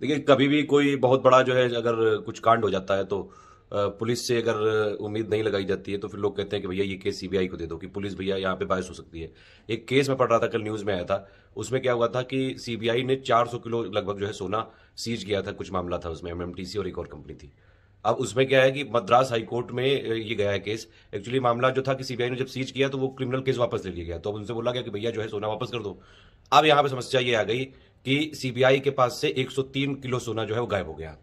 देखिए कभी भी कोई बहुत बड़ा जो है अगर कुछ कांड हो जाता है तो पुलिस से अगर उम्मीद नहीं लगाई जाती है तो फिर लोग कहते हैं कि भैया ये केस सीबीआई को दे दो कि पुलिस भैया यहाँ पे बायस हो सकती है एक केस में पढ़ रहा था कल न्यूज़ में आया था उसमें क्या हुआ था कि सीबीआई ने 400 किलो लगभग जो है सोना सीज किया था कुछ मामला था उसमें एमएमटीसी और एक और कंपनी थी अब उसमें क्या है कि मद्रास हाईकोर्ट में ये गया है केस एक्चुअली मामला जो था कि सीबीआई ने जब सीज किया तो वो क्रिमिनल केस वापस ले लिया गया तो अब उनसे बोला गया कि भैया जो है सोना वापस कर दो अब यहाँ पे समस्या ये आ गई कि सीबीआई के पास से 103 किलो सोना जो है वो गायब हो गया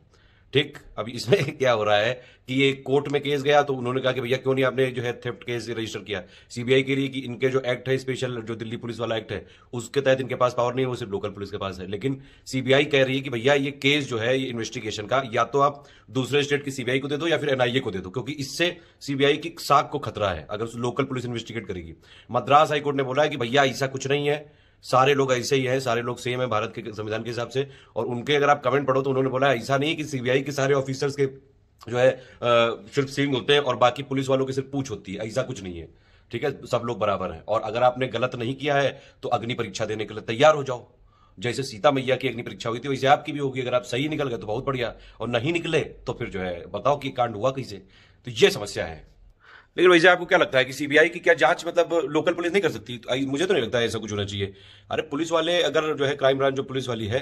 ठीक अब इसमें क्या हो रहा है कि ये कोर्ट में केस गया तो उन्होंने कहा कि भैया क्यों नहीं आपने जो है थेफ्ट केस रजिस्टर किया सीबीआई के लिए कि इनके जो एक्ट है स्पेशल जो दिल्ली पुलिस वाला एक्ट है उसके तहत इनके पास पावर नहीं है वो सिर्फ लोकल पुलिस के पास है लेकिन सीबीआई कह रही है कि भैया ये केस जो है ये इन्वेस्टिगेशन का या तो आप दूसरे स्टेट की सीबीआई को दे दो या फिर एनआईए को दे दो क्योंकि इससे सीबीआई की साख को खतरा है अगर लोकल पुलिस इन्वेस्टिगेट करेगी मद्रास हाईकोर्ट ने बोला है कि भैया ऐसा कुछ नहीं है सारे लोग ऐसे ही हैं सारे लोग सेम है भारत के संविधान के हिसाब से और उनके अगर आप कमेंट पढ़ो तो उन्होंने बोला ऐसा नहीं कि सीबीआई के सारे ऑफिसर्स के जो है सिर्फ सिंह होते हैं और बाकी पुलिस वालों की सिर्फ पूछ होती है ऐसा कुछ नहीं है ठीक है सब लोग बराबर हैं और अगर आपने गलत नहीं किया है तो अग्नि परीक्षा देने के लिए तैयार हो जाओ जैसे सीता मैया की अग्नि परीक्षा हुई थी वैसे आपकी भी होगी अगर आप सही निकल गए तो बहुत बढ़िया और नहीं निकले तो फिर जो है बताओ कि कांड हुआ कैसे तो ये समस्या है लेकिन भाई आपको क्या लगता है कि सीबीआई की क्या जांच मतलब लोकल पुलिस नहीं कर सकती तो मुझे तो नहीं लगता है ऐसा कुछ होना चाहिए अरे पुलिस वाले अगर जो है क्राइम ब्रांच जो पुलिस वाली है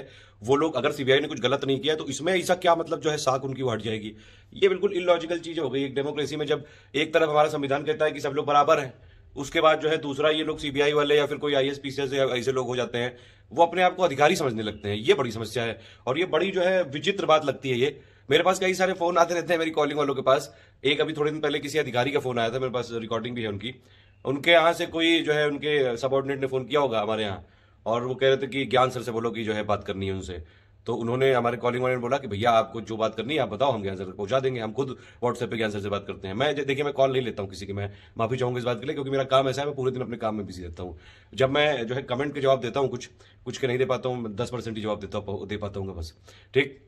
वो लोग अगर सीबीआई ने कुछ गलत नहीं किया तो इसमें ऐसा क्या मतलब जो है साख उनकी हट जाएगी ये बिल्कुल इलॉजिकल चीज हो गई एक डेमोक्रेसी में जब एक तरफ हमारा संविधान कहता है कि सब लोग बराबर हैं उसके बाद जो है दूसरा ये लोग सीबीआई वाले या फिर कोई आई एस पी ऐसे लोग हो जाते हैं वो अपने आप को अधिकारी समझने लगते हैं ये बड़ी समस्या है और ये बड़ी जो है विचित्र बात लगती है ये मेरे पास कई सारे फोन आते रहते हैं मेरी कॉलिंग वालों के पास एक अभी थोड़े दिन पहले किसी अधिकारी का फोन आया था मेरे पास रिकॉर्डिंग भी है उनकी उनके यहाँ से कोई जो है उनके सबॉर्डिनेट ने फोन किया होगा हमारे यहाँ और वो कह रहे थे कि ज्ञान सर से बोलो कि जो है बात करनी है उनसे तो उन्होंने हमारे कॉलिंग वाले ने बोला कि भैया आपको जो बात करनी है आप बताओ हम ज्ञान सर पहुंचा देंगे हम खुद व्हाट्सएप पे ज्ञान सर से बात करते हैं मैं देखिए मैं कॉल नहीं लेता हूं किसी की मैं माफी चाहूंगा इस बात के लिए क्योंकि मेरा काम ऐसा है मैं पूरे दिन अपने काम में बिजी रहता हूँ जब मैं जो है कमेंट के जवाब देता हूँ कुछ कुछ के नहीं दे पाता हूँ दस परसेंट ही जवाब देता दे पाता हूँ बस ठीक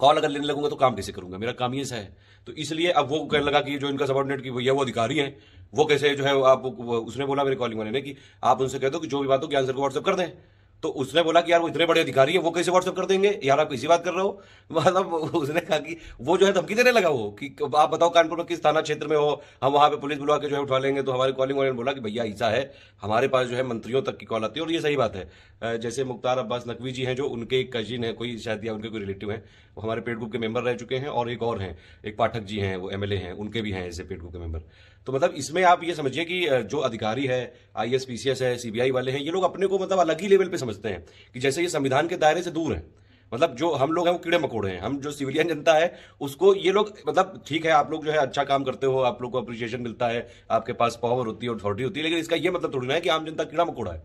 कॉल अगर लेने लगूंगा तो काम कैसे करूंगा मेरा काम ये सा है तो इसलिए अब वो कहने लगा कि जो इनका सबॉर्डिनेट की भैया वो अधिकारी है वो कैसे जो है आप उसने बोला मेरे कॉलिंग वाले ने कि आप उनसे कह दो कि जो भी बात हो आंसर को व्हाट्सअप कर दें तो उसने बोला कि यार वो इतने बड़े अधिकारी है वो कैसे व्हाट्सअप कर देंगे यार आप इसी बात कर रहे हो मतलब उसने कहा कि वो जो है धमकी देने लगा वो कि आप बताओ कानपुर में किस थाना क्षेत्र में हो हम वहां पे पुलिस बुलवा के जो है उठा लेंगे तो हमारे कॉलिंग वाले ने बोला कि भैया ऐसा है हमारे पास जो है मंत्रियों तक की कॉल आती है और ये सही बात है जैसे मुख्तार अब्बास नकवी जी हैं जो उनके कजिन है कोई शायद या उनके कोई रिलेटिव है वो हमारे पेड ग्रुप के मेंबर रह चुके हैं और एक और हैं एक पाठक जी हैं वो एमएलए हैं उनके भी हैं ऐसे पेड ग्रुप के मेंबर तो मतलब इसमें आप ये समझिए कि जो अधिकारी है I S P C S है सीबीआई वाले हैं ये लोग अपने को मतलब अलग ही लेवल पे समझते हैं कि जैसे ये संविधान के दायरे से दूर हैं मतलब जो हम लोग हैं वो कीड़े मकोड़े हैं हम जो सिविलियन जनता है उसको ये लोग मतलब ठीक है आप लोग जो है अच्छा काम करते हो आप लोग को अप्रिशिएशन मिलता है आपके पास पावर होती है अथॉरिटी होती है लेकिन इसका ये मतलब थोड़ी ना है कि आम जनता कीड़ा मकोड़ा है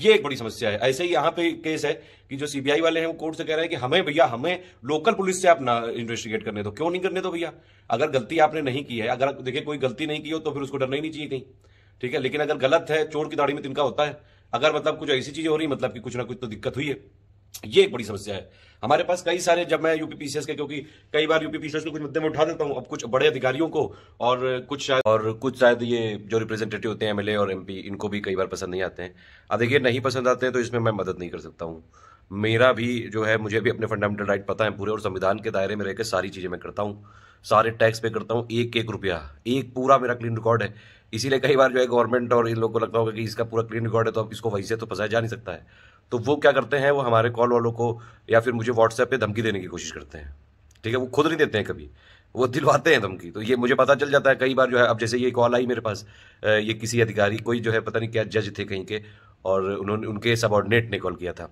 ये एक बड़ी समस्या है ऐसे ही यहां पे केस है कि जो सीबीआई वाले हैं वो कोर्ट से कह रहे हैं कि हमें भैया हमें लोकल पुलिस से आप ना इन्वेस्टिगेट करने दो क्यों नहीं करने दो भैया अगर गलती आपने नहीं की है अगर देखिए कोई गलती नहीं की हो तो फिर उसको डरना ही नहीं चाहिए कहीं ठीक है लेकिन अगर गलत है चोर की दाढ़ी में तिनका होता है अगर मतलब कुछ ऐसी चीज हो रही मतलब कि कुछ ना कुछ तो दिक्कत हुई है ये एक बड़ी समस्या है हमारे पास कई सारे जब मैं यूपी पीसीएस के क्योंकि कई बार यूपी पीसीएस के कुछ मुद्दे में उठा देता हूँ अब कुछ बड़े अधिकारियों को और कुछ शायद और कुछ शायद ये जो रिप्रेजेंटेटिव होते हैं एमएलए और एमपी इनको भी कई बार पसंद नहीं आते हैं अब देखिए नहीं पसंद आते हैं तो इसमें मैं मदद नहीं कर सकता हूँ मेरा भी जो है मुझे भी अपने फंडामेंटल राइट पता है पूरे और संविधान के दायरे में रहकर सारी चीज़ें मैं करता हूँ सारे टैक्स पे करता हूँ एक एक रुपया एक पूरा मेरा क्लीन रिकॉर्ड है इसीलिए कई बार जो है गवर्नमेंट और इन लोगों को लगता होगा कि इसका पूरा क्लीन रिकॉर्ड है तो अब इसको वहीं से तो फंसाया जा नहीं सकता है तो वो क्या करते हैं वो हमारे कॉल वालों को या फिर मुझे व्हाट्सएप पे धमकी देने की कोशिश करते हैं ठीक है वो खुद नहीं देते हैं कभी वो दिलवाते हैं धमकी तो ये मुझे पता चल जाता है कई बार जो है अब जैसे ये कॉल आई मेरे पास ये किसी अधिकारी कोई जो है पता नहीं क्या जज थे कहीं के और उन्होंने उनके सबॉर्डिनेट ने कॉल किया था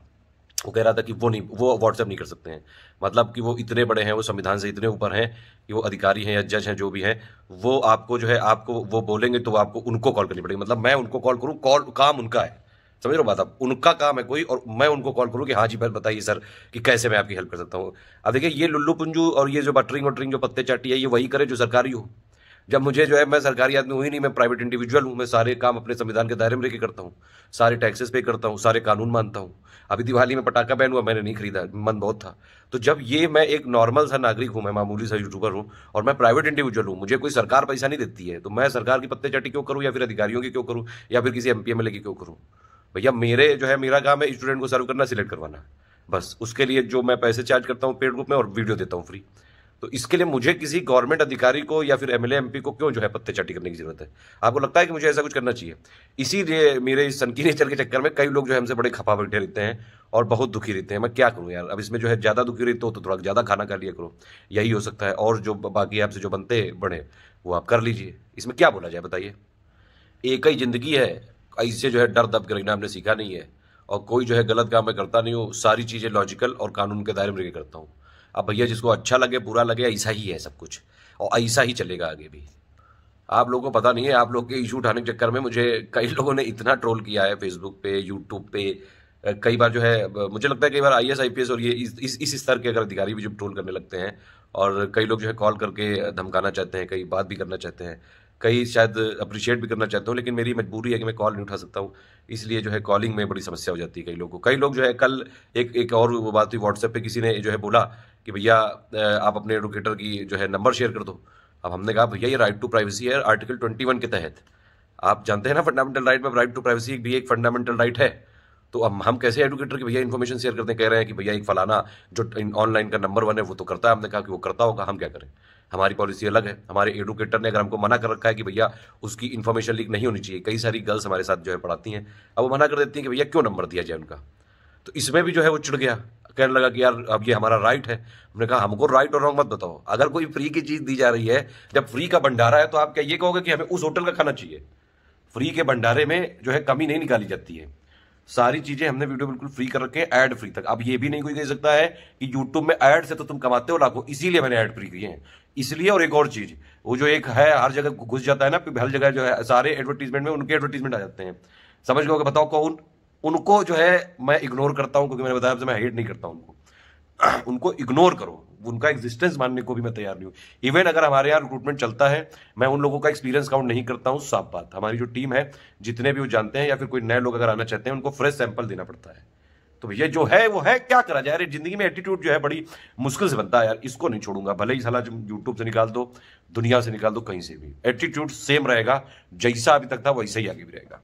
वो कह रहा था कि वो नहीं वो व्हाट्सएप नहीं कर सकते हैं मतलब कि वो इतने बड़े हैं वो संविधान से इतने ऊपर हैं कि वो अधिकारी हैं या जज हैं जो भी हैं वो आपको जो है आपको वो बोलेंगे तो आपको उनको कॉल करनी पड़ेगी मतलब मैं उनको कॉल करूँ कॉल काम उनका है समझ रहे हो बात आप उनका काम है कोई और मैं उनको कॉल करूँ कि हाँ जी बस बताइए सर कि कैसे मैं आपकी हेल्प कर सकता हूँ अब देखिए ये लुल्लू पुंजू और ये जो बटरिंग वटरिंग जो पत्ते चाटी है ये वही करे जो सरकारी हो जब मुझे जो है मैं सरकारी आदमी हुई नहीं मैं प्राइवेट इंडिविजुअल हूँ मैं सारे काम अपने संविधान के दायरे में लेके करता हूँ सारे टैक्सेस पे करता हूँ सारे कानून मानता हूँ अभी दिवाली में पटाखा बैन हुआ मैंने नहीं खरीदा मन बहुत था तो जब ये मैं एक नॉर्मल सा नागरिक हूँ मैं मामूली सा यूट्यूबर हूँ और मैं प्राइवेट इंडिविजुअल हूँ मुझे कोई सरकार पैसा नहीं देती है तो मैं सरकार की पत्ते चाटी क्यों करूँ या फिर अधिकारियों की क्यों करूँ या फिर किसी एम पी एम क्यों करूँ भैया मेरे जो है मेरा काम है स्टूडेंट को सर्व करना सिलेक्ट करवाना बस उसके लिए जो मैं पैसे चार्ज करता हूँ पेड ग्रुप में और वीडियो देता हूँ फ्री तो इसके लिए मुझे किसी गवर्नमेंट अधिकारी को या फिर एमएलए एमपी को क्यों जो है पत्ते चाटी करने की जरूरत है आपको लगता है कि मुझे ऐसा कुछ करना चाहिए इसीलिए मेरे इस सनकी नेचर के चक्कर में कई लोग जो है हमसे बड़े खपा बैठे रहते हैं और बहुत दुखी रहते हैं मैं क्या करूँ यार अब इसमें जो है ज़्यादा दुखी रहते हो तो थोड़ा ज़्यादा खाना खा लिया करो यही हो सकता है और जो बाकी आपसे जो बनते बढ़े वो आप कर लीजिए इसमें क्या बोला जाए बताइए एक ही जिंदगी है इससे जो है डर दब रखना हमने सीखा नहीं है और कोई जो है गलत काम मैं करता नहीं हूँ सारी चीज़ें लॉजिकल और कानून के दायरे में लेकर करता हूँ अब भैया जिसको अच्छा लगे बुरा लगे ऐसा ही है सब कुछ और ऐसा ही चलेगा आगे भी आप लोगों को पता नहीं है आप लोग के इशू उठाने के चक्कर में मुझे कई लोगों ने इतना ट्रोल किया है फेसबुक पे यूट्यूब पे कई बार जो है मुझे लगता है कई बार आई एस और ये इस इस स्तर के अगर अधिकारी भी जब ट्रोल करने लगते हैं और कई लोग जो है कॉल करके धमकाना चाहते हैं कई बात भी करना चाहते हैं कई शायद अप्रिशिएट भी करना चाहता हूँ लेकिन मेरी मजबूरी है कि मैं कॉल नहीं उठा सकता हूँ इसलिए जो है कॉलिंग में बड़ी समस्या हो जाती है कई लोगों को कई लोग जो है कल एक एक और वो बात हुई व्हाट्सएप पे किसी ने जो है बोला कि भैया आप अपने एडवोकेटर की जो है नंबर शेयर कर दो अब हमने कहा भैया ये राइट टू प्राइवेसी है आर्टिकल ट्वेंटी के तहत आप जानते हैं ना फंडामेंटल राइट में राइट टू प्राइवेसी भी एक फंडामेंटल राइट है तो अब हम कैसे एडुकेटर के भैया इन्फॉर्मेशन शेयर करते हैं कह रहे हैं कि भैया एक फलाना जो ऑनलाइन का नंबर वन है वो तो करता है हमने कहा कि वो करता होगा हम क्या करें हमारी पॉलिसी अलग है हमारे एडुकेटर ने अगर हमको मना कर रखा है कि भैया उसकी इन्फॉर्मेशन लीक नहीं होनी चाहिए कई सारी गर्ल्स हमारे साथ जो है पढ़ाती हैं अब वो मना कर देती हैं कि भैया क्यों नंबर दिया जाए उनका तो इसमें भी जो है वो चिड़ गया कहने लगा कि यार अब ये हमारा राइट है हमने कहा हमको राइट और रॉन्ग मत बताओ अगर कोई फ्री की चीज़ दी जा रही है जब फ्री का भंडारा है तो आप क्या ये कहोगे कि हमें उस होटल का खाना चाहिए फ्री के भंडारे में जो है कमी नहीं निकाली जाती है सारी चीजें हमने वीडियो बिल्कुल फ्री कर रखे हैं एड फ्री तक अब ये भी नहीं कोई कह सकता है कि यूट्यूब में एड से तो तुम कमाते हो लाखों इसीलिए मैंने ऐड फ्री किए हैं इसलिए और एक और चीज वो जो एक है हर जगह घुस जाता है ना हर जगह जो है सारे एडवर्टीजमेंट में उनके एडवर्टीजमेंट आ जाते हैं समझ गए बताओ कौन उनको जो है मैं इग्नोर करता हूँ क्योंकि मैंने बताया मैं हेट नहीं करता उनको उनको इग्नोर करो उनका एग्जिस्टेंस मानने को भी मैं तैयार नहीं हूँ इवन अगर हमारे यहाँ रिक्रूटमेंट चलता है मैं उन लोगों का एक्सपीरियंस काउंट नहीं करता हूँ साफ बात हमारी जो टीम है जितने भी वो जानते हैं या फिर कोई नए लोग अगर आना चाहते हैं उनको फ्रेश सैंपल देना पड़ता है तो भैया जो है वो है क्या करा जाए अरे जिंदगी में एटीट्यूड जो है बड़ी मुश्किल से बनता है यार इसको नहीं छोड़ूंगा भले ही सलाह यूट्यूब से निकाल दो दुनिया से निकाल दो कहीं से भी एटीट्यूड सेम रहेगा जैसा अभी तक था वैसा ही आगे भी रहेगा